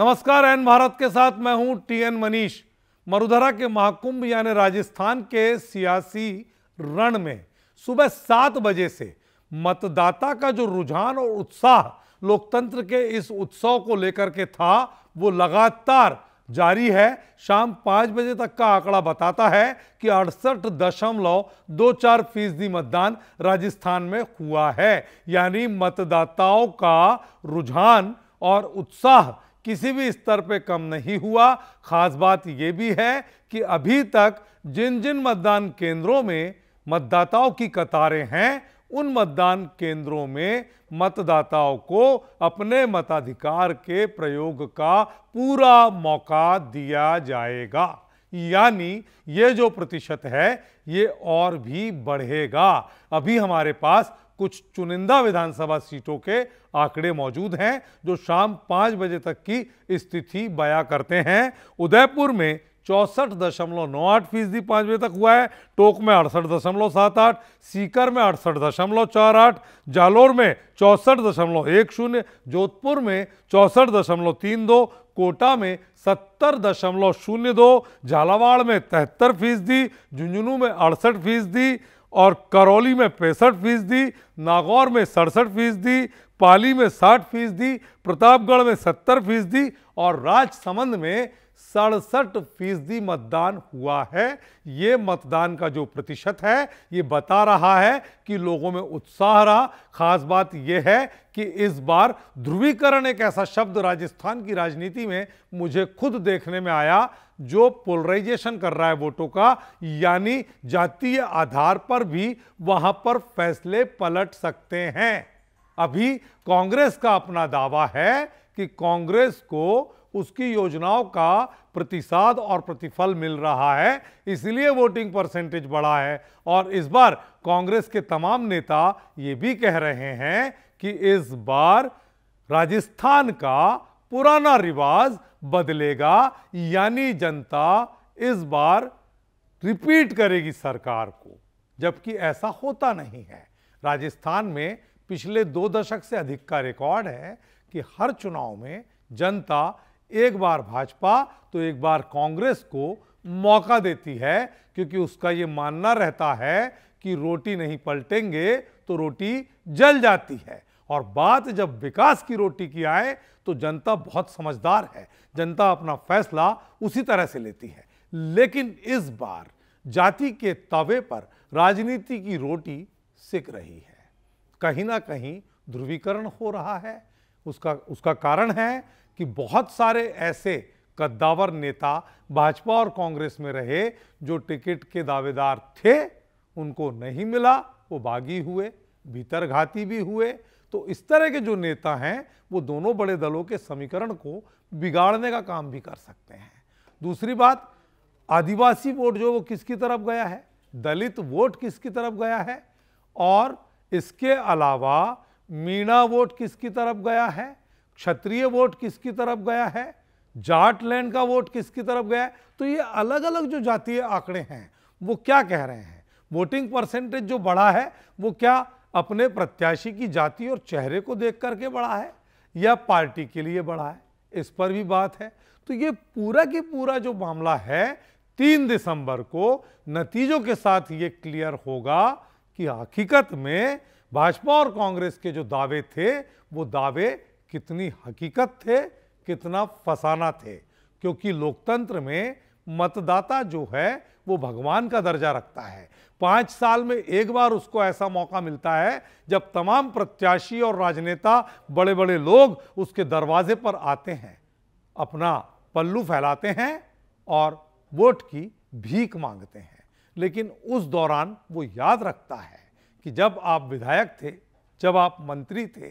नमस्कार एन भारत के साथ मैं हूं टी एन मनीष मरुधरा के महाकुंभ यानी राजस्थान के सियासी रण में सुबह सात बजे से मतदाता का जो रुझान और उत्साह लोकतंत्र के इस उत्सव को लेकर के था वो लगातार जारी है शाम पाँच बजे तक का आंकड़ा बताता है कि अड़सठ दशमलव दो चार फीसदी मतदान राजस्थान में हुआ है यानी मतदाताओं का रुझान और उत्साह किसी भी स्तर पे कम नहीं हुआ खास बात यह भी है कि अभी तक जिन जिन मतदान केंद्रों में मतदाताओं की कतारें हैं उन मतदान केंद्रों में मतदाताओं को अपने मताधिकार के प्रयोग का पूरा मौका दिया जाएगा यानी ये जो प्रतिशत है ये और भी बढ़ेगा अभी हमारे पास कुछ चुनिंदा विधानसभा सीटों के आंकड़े मौजूद हैं जो शाम पाँच बजे तक की स्थिति बया करते हैं उदयपुर में चौंसठ दशमलव नौ आठ फीसदी पाँच बजे तक हुआ है टोक में अड़सठ दशमलव सात आठ सीकर में अड़सठ दशमलव चार आठ जालोर में चौंसठ दशमलव एक शून्य जोधपुर में चौंसठ दशमलव तीन दो कोटा में सत्तर दशमलव शून्य दो झालावाड़ में तिहत्तर फीसदी झुंझुनू में अड़सठ फीसदी और करौली में पैंसठ फीसदी नागौर में सड़सठ फीसदी पाली में साठ फीसदी प्रतापगढ़ में सत्तर फीसदी और राजसमंद में सड़सठ फीसदी मतदान हुआ है ये मतदान का जो प्रतिशत है ये बता रहा है कि लोगों में उत्साह रहा खास बात यह है कि इस बार ध्रुवीकरण एक ऐसा शब्द राजस्थान की राजनीति में मुझे खुद देखने में आया जो पोलराइजेशन कर रहा है वोटों का यानी जातीय आधार पर भी वहां पर फैसले पलट सकते हैं अभी कांग्रेस का अपना दावा है कि कांग्रेस को उसकी योजनाओं का प्रतिसाद और प्रतिफल मिल रहा है इसलिए वोटिंग परसेंटेज बढ़ा है और इस बार कांग्रेस के तमाम नेता ये भी कह रहे हैं कि इस बार राजस्थान का पुराना रिवाज बदलेगा यानी जनता इस बार रिपीट करेगी सरकार को जबकि ऐसा होता नहीं है राजस्थान में पिछले दो दशक से अधिक का रिकॉर्ड है कि हर चुनाव में जनता एक बार भाजपा तो एक बार कांग्रेस को मौका देती है क्योंकि उसका ये मानना रहता है कि रोटी नहीं पलटेंगे तो रोटी जल जाती है और बात जब विकास की रोटी की आए तो जनता बहुत समझदार है जनता अपना फैसला उसी तरह से लेती है लेकिन इस बार जाति के तवे पर राजनीति की रोटी सिक रही है कहीं ना कहीं ध्रुवीकरण हो रहा है उसका उसका कारण है कि बहुत सारे ऐसे कद्दावर नेता भाजपा और कांग्रेस में रहे जो टिकट के दावेदार थे उनको नहीं मिला वो बागी हुए भीतर घाती भी हुए तो इस तरह के जो नेता हैं वो दोनों बड़े दलों के समीकरण को बिगाड़ने का काम भी कर सकते हैं दूसरी बात आदिवासी वोट जो वो किसकी तरफ गया है दलित वोट किसकी तरफ गया है और इसके अलावा मीणा वोट किसकी तरफ गया है क्षत्रिय वोट किसकी तरफ गया है जाट लैंड का वोट किसकी तरफ गया है तो ये अलग अलग जो जातीय आंकड़े हैं वो क्या कह रहे हैं वोटिंग परसेंटेज जो बढ़ा है वो क्या अपने प्रत्याशी की जाति और चेहरे को देख करके बढ़ा है या पार्टी के लिए बढ़ा है इस पर भी बात है तो ये पूरा के पूरा जो मामला है तीन दिसंबर को नतीजों के साथ ये क्लियर होगा कि हकीकत में भाजपा और कांग्रेस के जो दावे थे वो दावे कितनी हकीकत थे कितना फसाना थे क्योंकि लोकतंत्र में मतदाता जो है वो भगवान का दर्जा रखता है पाँच साल में एक बार उसको ऐसा मौका मिलता है जब तमाम प्रत्याशी और राजनेता बड़े बड़े लोग उसके दरवाजे पर आते हैं अपना पल्लू फैलाते हैं और वोट की भीख मांगते हैं लेकिन उस दौरान वो याद रखता है कि जब आप विधायक थे जब आप मंत्री थे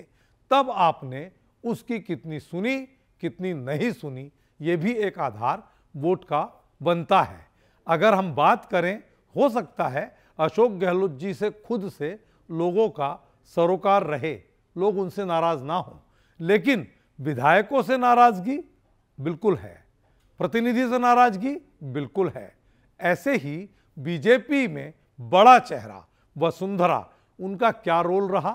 तब आपने उसकी कितनी सुनी कितनी नहीं सुनी ये भी एक आधार वोट का बनता है अगर हम बात करें हो सकता है अशोक गहलोत जी से खुद से लोगों का सरोकार रहे लोग उनसे नाराज ना हों लेकिन विधायकों से नाराजगी बिल्कुल है प्रतिनिधि से नाराजगी बिल्कुल है ऐसे ही बीजेपी में बड़ा चेहरा वसुंधरा उनका क्या रोल रहा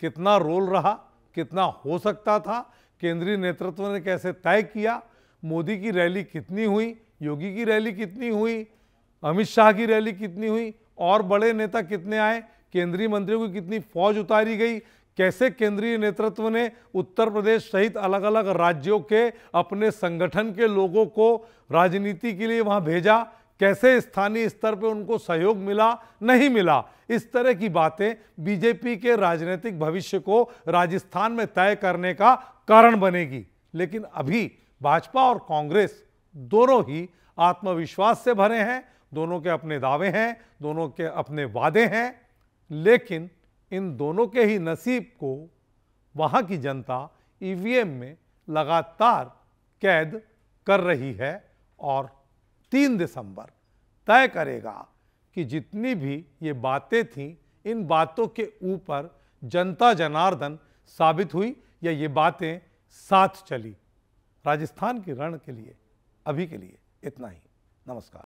कितना रोल रहा कितना हो सकता था केंद्रीय नेतृत्व ने कैसे तय किया मोदी की रैली कितनी हुई योगी की रैली कितनी हुई अमित शाह की रैली कितनी हुई और बड़े नेता कितने आए केंद्रीय मंत्रियों की कितनी फौज उतारी गई कैसे केंद्रीय नेतृत्व ने उत्तर प्रदेश सहित अलग अलग राज्यों के अपने संगठन के लोगों को राजनीति के लिए वहाँ भेजा कैसे स्थानीय स्तर पर उनको सहयोग मिला नहीं मिला इस तरह की बातें बीजेपी के राजनीतिक भविष्य को राजस्थान में तय करने का कारण बनेगी लेकिन अभी भाजपा और कांग्रेस दोनों ही आत्मविश्वास से भरे हैं दोनों के अपने दावे हैं दोनों के अपने वादे हैं लेकिन इन दोनों के ही नसीब को वहाँ की जनता ईवीएम में लगातार कैद कर रही है और तीन दिसंबर तय करेगा कि जितनी भी ये बातें थीं इन बातों के ऊपर जनता जनार्दन साबित हुई या ये बातें साथ चली राजस्थान की रण के लिए अभी के लिए इतना ही नमस्कार